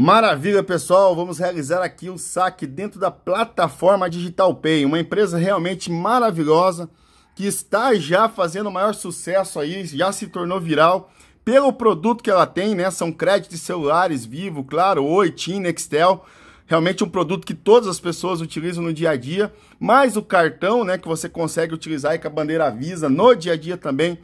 Maravilha, pessoal! Vamos realizar aqui um saque dentro da plataforma Digital Pay, uma empresa realmente maravilhosa que está já fazendo o maior sucesso aí, já se tornou viral pelo produto que ela tem, né? São créditos celulares, Vivo, Claro, Oi, TIM, Nextel. Realmente um produto que todas as pessoas utilizam no dia a dia, mais o cartão, né, que você consegue utilizar aí com a bandeira Visa no dia a dia também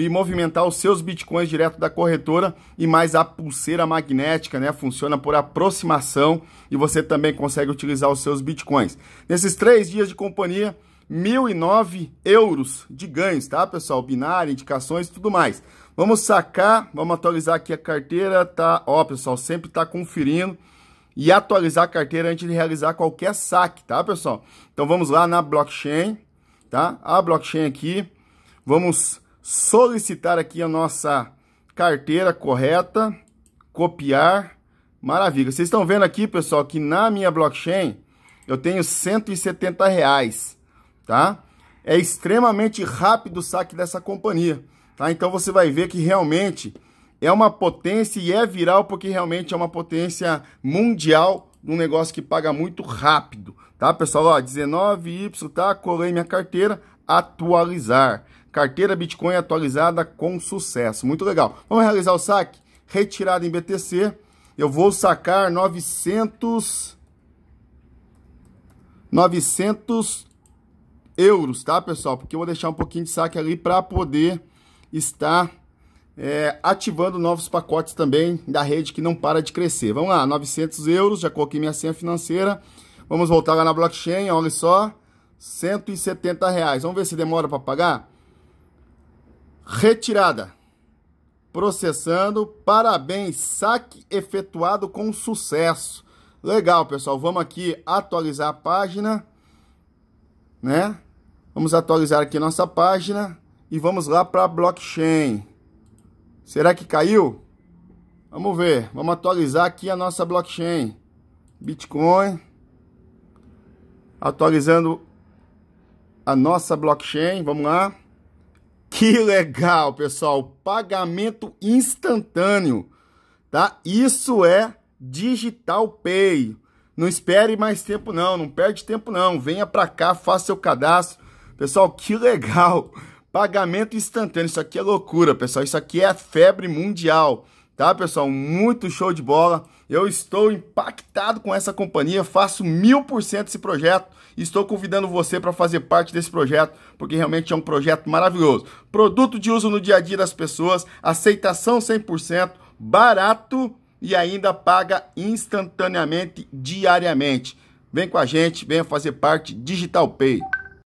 e movimentar os seus bitcoins direto da corretora e mais a pulseira magnética, né? Funciona por aproximação e você também consegue utilizar os seus bitcoins. Nesses três dias de companhia, 1.009 euros de ganhos, tá, pessoal? Binário, indicações, tudo mais. Vamos sacar, vamos atualizar aqui a carteira, tá? Ó, pessoal, sempre tá conferindo e atualizar a carteira antes de realizar qualquer saque, tá, pessoal? Então vamos lá na blockchain, tá? A blockchain aqui, vamos solicitar aqui a nossa carteira correta, copiar, maravilha. Vocês estão vendo aqui, pessoal, que na minha blockchain eu tenho 170 reais, tá? É extremamente rápido o saque dessa companhia, tá? Então você vai ver que realmente é uma potência e é viral porque realmente é uma potência mundial um negócio que paga muito rápido, tá pessoal? Ó, 19Y, tá? Colei minha carteira, atualizar. Carteira Bitcoin atualizada com sucesso. Muito legal. Vamos realizar o saque? Retirada em BTC. Eu vou sacar 900... 900 euros, tá, pessoal? Porque eu vou deixar um pouquinho de saque ali para poder estar é, ativando novos pacotes também da rede que não para de crescer. Vamos lá, 900 euros, já coloquei minha senha financeira. Vamos voltar lá na blockchain, olha só, 170 reais. Vamos ver se demora para pagar? Retirada. Processando. Parabéns. Saque efetuado com sucesso. Legal, pessoal. Vamos aqui atualizar a página. Né? Vamos atualizar aqui nossa página. E vamos lá para blockchain. Será que caiu? Vamos ver. Vamos atualizar aqui a nossa blockchain. Bitcoin. Atualizando a nossa blockchain. Vamos lá. Que legal, pessoal! Pagamento instantâneo, tá? Isso é Digital Pay. Não espere mais tempo não, não perde tempo não. Venha para cá, faça seu cadastro. Pessoal, que legal! Pagamento instantâneo, isso aqui é loucura, pessoal. Isso aqui é febre mundial, tá, pessoal? Muito show de bola. Eu estou impactado com essa companhia, faço mil por cento esse projeto. Estou convidando você para fazer parte desse projeto, porque realmente é um projeto maravilhoso. Produto de uso no dia a dia das pessoas, aceitação 100%, barato e ainda paga instantaneamente, diariamente. Vem com a gente, venha fazer parte Digital Pay.